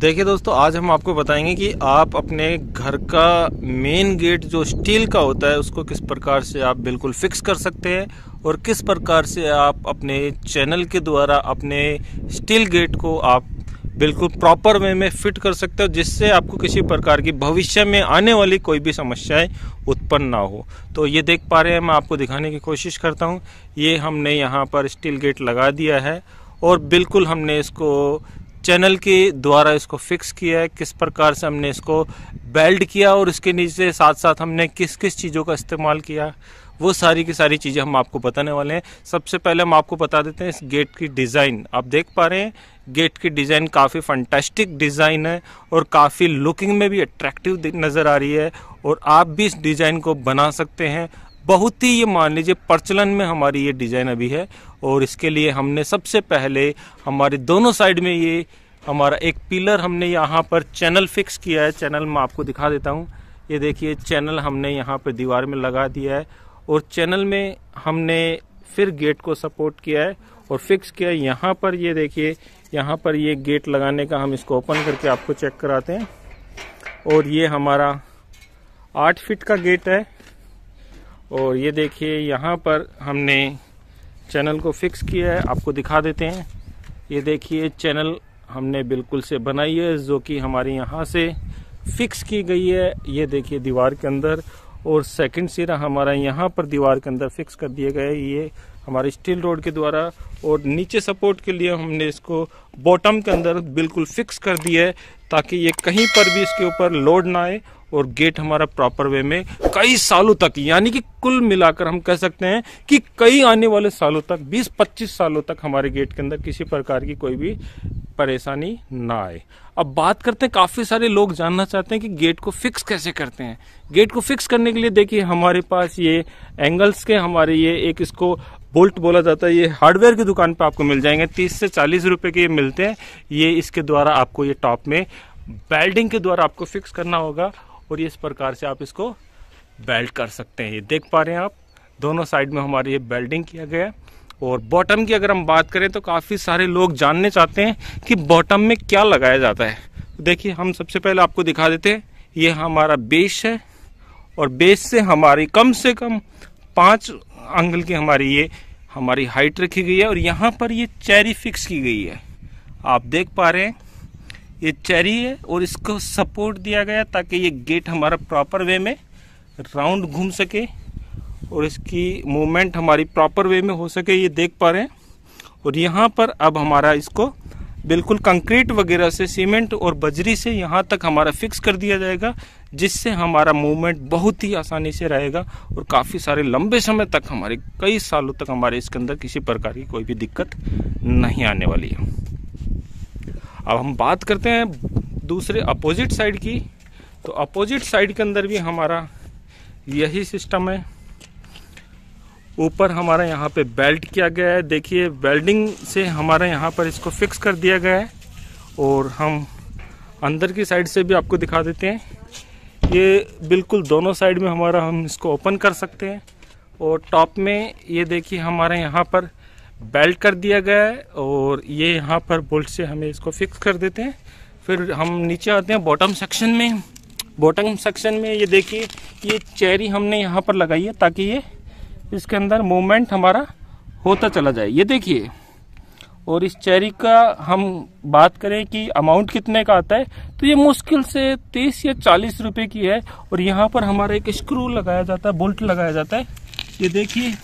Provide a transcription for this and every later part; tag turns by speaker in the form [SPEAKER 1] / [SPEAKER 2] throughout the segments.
[SPEAKER 1] देखिए दोस्तों आज हम आपको बताएंगे कि आप अपने घर का मेन गेट जो स्टील का होता है उसको किस प्रकार से आप बिल्कुल फिक्स कर सकते हैं और किस प्रकार से आप अपने चैनल के द्वारा अपने स्टील गेट को आप बिल्कुल प्रॉपर वे में फिट कर सकते हो जिससे आपको किसी प्रकार की भविष्य में आने वाली कोई भी समस्याएं उत्पन्न ना हो तो ये देख पा रहे हैं मैं आपको दिखाने की कोशिश करता हूँ ये हमने यहाँ पर स्टील गेट लगा दिया है और बिल्कुल हमने इसको चैनल के द्वारा इसको फिक्स किया है किस प्रकार से हमने इसको बेल्ट किया और इसके नीचे साथ साथ हमने किस किस चीज़ों का इस्तेमाल किया वो सारी की सारी चीज़ें हम आपको बताने वाले हैं सबसे पहले हम आपको बता देते हैं इस गेट की डिज़ाइन आप देख पा रहे हैं गेट की डिज़ाइन काफ़ी फंटेस्टिक डिज़ाइन है और काफ़ी लुकिंग में भी अट्रैक्टिव नज़र आ रही है और आप भी इस डिज़ाइन को बना सकते हैं बहुत ही ये मान लीजिए प्रचलन में हमारी ये डिज़ाइन अभी है और इसके लिए हमने सबसे पहले हमारे दोनों साइड में ये हमारा एक पिलर हमने यहाँ पर चैनल फिक्स किया है चैनल मैं आपको दिखा देता हूँ ये देखिए चैनल हमने यहाँ पर दीवार में लगा दिया है और चैनल में हमने फिर गेट को सपोर्ट किया है और फिक्स किया है यहाँ पर ये देखिए यहाँ पर ये गेट लगाने का हम इसको ओपन करके आपको चेक कराते हैं और ये हमारा आठ फिट का गेट है और ये देखिए यहाँ पर हमने चैनल को फिक्स किया है आपको दिखा देते हैं ये देखिए चैनल हमने बिल्कुल से बनाई है जो कि हमारे यहाँ से फिक्स की गई है ये देखिए दीवार के अंदर और सेकंड सिरा हमारा यहाँ पर दीवार के अंदर फिक्स कर दिया गया है ये हमारे स्टील रोड के द्वारा और नीचे सपोर्ट के लिए हमने इसको बॉटम के अंदर बिल्कुल फिक्स कर दिया है ताकि ये कहीं पर भी इसके ऊपर लोड ना आए और गेट हमारा प्रॉपर वे में कई सालों तक यानी कि कुल मिलाकर हम कह सकते हैं कि कई आने वाले सालों तक 20-25 सालों तक हमारे गेट के अंदर किसी प्रकार की कोई भी परेशानी ना आए अब बात करते हैं काफ़ी सारे लोग जानना चाहते हैं कि गेट को फिक्स कैसे करते हैं गेट को फिक्स करने के लिए देखिए हमारे पास ये एंगल्स के हमारे ये एक इसको बोल्ट बोला जाता है ये हार्डवेयर की दुकान पे आपको मिल जाएंगे तीस से चालीस रुपए के ये मिलते हैं ये इसके द्वारा आपको ये टॉप में बेल्डिंग के द्वारा आपको फिक्स करना होगा और इस प्रकार से आप इसको बेल्ट कर सकते हैं ये देख पा रहे हैं आप दोनों साइड में हमारी ये बेल्डिंग किया गया है और बॉटम की अगर हम बात करें तो काफ़ी सारे लोग जानने चाहते हैं कि बॉटम में क्या लगाया जाता है तो देखिए हम सबसे पहले आपको दिखा देते हैं ये हमारा बेस है और बेस से हमारी कम से कम पाँच अंगल की हमारी ये हमारी हाइट रखी गई है और यहाँ पर ये चेरी फिक्स की गई है आप देख पा रहे हैं ये चेरी है और इसको सपोर्ट दिया गया ताकि ये गेट हमारा प्रॉपर वे में राउंड घूम सके और इसकी मूवमेंट हमारी प्रॉपर वे में हो सके ये देख पा रहे हैं और यहाँ पर अब हमारा इसको बिल्कुल कंक्रीट वगैरह से सीमेंट और बजरी से यहाँ तक हमारा फिक्स कर दिया जाएगा जिससे हमारा मूवमेंट बहुत ही आसानी से रहेगा और काफ़ी सारे लंबे समय तक हमारे कई सालों तक हमारे इसके अंदर किसी प्रकार की कोई भी दिक्कत नहीं आने वाली है अब हम बात करते हैं दूसरे अपोजिट साइड की तो अपोजिट साइड के अंदर भी हमारा यही सिस्टम है ऊपर हमारा यहाँ पे बेल्ट किया गया है देखिए वेल्डिंग से हमारे यहाँ पर इसको फिक्स कर दिया गया है और हम अंदर की साइड से भी आपको दिखा देते हैं ये बिल्कुल दोनों साइड में हमारा हम इसको ओपन कर सकते हैं और टॉप में ये देखिए हमारे यहाँ पर बेल्ट कर दिया गया है और ये यहाँ पर बोल्ट से हमें इसको फिक्स कर देते हैं फिर हम नीचे आते हैं बॉटम सेक्शन में बॉटम सेक्शन में ये देखिए ये चेरी हमने यहाँ पर लगाई है ताकि ये इसके अंदर मूवमेंट हमारा होता चला जाए ये देखिए और इस चेरी का हम बात करें कि अमाउंट कितने का आता है तो ये मुश्किल से तीस या चालीस रुपए की है और यहाँ पर हमारा एक स्क्रू लगाया जाता है बोल्ट लगाया जाता है ये देखिए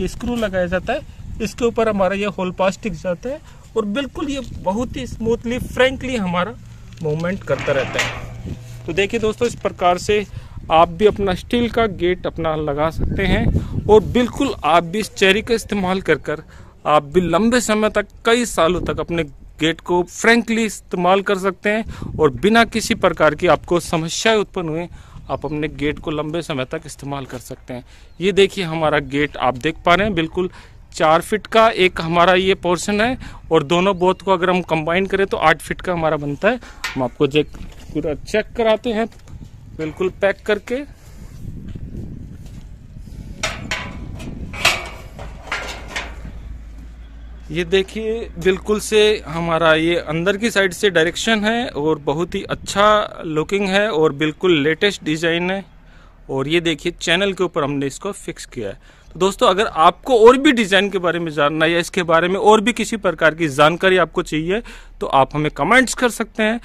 [SPEAKER 1] ये स्क्रू लगाया जाता है इसके ऊपर हमारा ये होल पास टिक जाता है और बिल्कुल ये बहुत ही स्मूथली फ्रेंकली हमारा मूवमेंट करता रहता है तो देखिए दोस्तों इस प्रकार से आप भी अपना स्टील का गेट अपना लगा सकते हैं और बिल्कुल आप भी इस चेरी का इस्तेमाल कर कर आप भी लंबे समय तक कई सालों तक अपने गेट को फ्रेंकली इस्तेमाल कर सकते हैं और बिना किसी प्रकार की आपको समस्याएं उत्पन्न हुए आप अपने गेट को लंबे समय तक इस्तेमाल कर सकते हैं ये देखिए हमारा गेट आप देख पा रहे हैं बिल्कुल चार फिट का एक हमारा ये पोर्शन है और दोनों बोथ को अगर हम कंबाइन करें तो आठ फिट का हमारा बनता है हम आपको चेक पूरा चेक कराते हैं बिल्कुल पैक करके ये देखिए बिल्कुल से हमारा ये अंदर की साइड से डायरेक्शन है और बहुत ही अच्छा लुकिंग है और बिल्कुल लेटेस्ट डिज़ाइन है और ये देखिए चैनल के ऊपर हमने इसको फिक्स किया है दोस्तों अगर आपको और भी डिज़ाइन के बारे में जानना या इसके बारे में और भी किसी प्रकार की जानकारी आपको चाहिए तो आप हमें कमेंट्स कर सकते हैं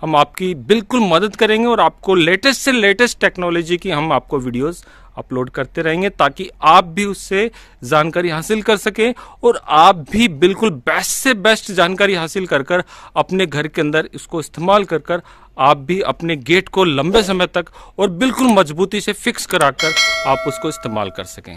[SPEAKER 1] हम आपकी बिल्कुल मदद करेंगे और आपको लेटेस्ट से लेटेस्ट टेक्नोलॉजी की हम आपको वीडियोस अपलोड करते रहेंगे ताकि आप भी उससे जानकारी हासिल कर सकें और आप भी बिल्कुल बेस्ट से बेस्ट जानकारी हासिल कर कर अपने घर के अंदर इसको इस्तेमाल कर कर आप भी अपने गेट को लंबे समय तक और बिल्कुल मजबूती से फिक्स कराकर आप उसको इस्तेमाल कर सकें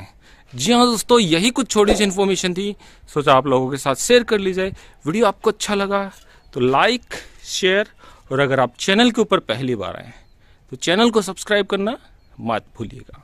[SPEAKER 1] जी हाँ दोस्तों यही कुछ छोटी सी इन्फॉर्मेशन थी सोचा आप लोगों के साथ शेयर कर ली जाए वीडियो आपको अच्छा लगा तो लाइक शेयर और अगर आप चैनल के ऊपर पहली बार आए तो चैनल को सब्सक्राइब करना मत भूलिएगा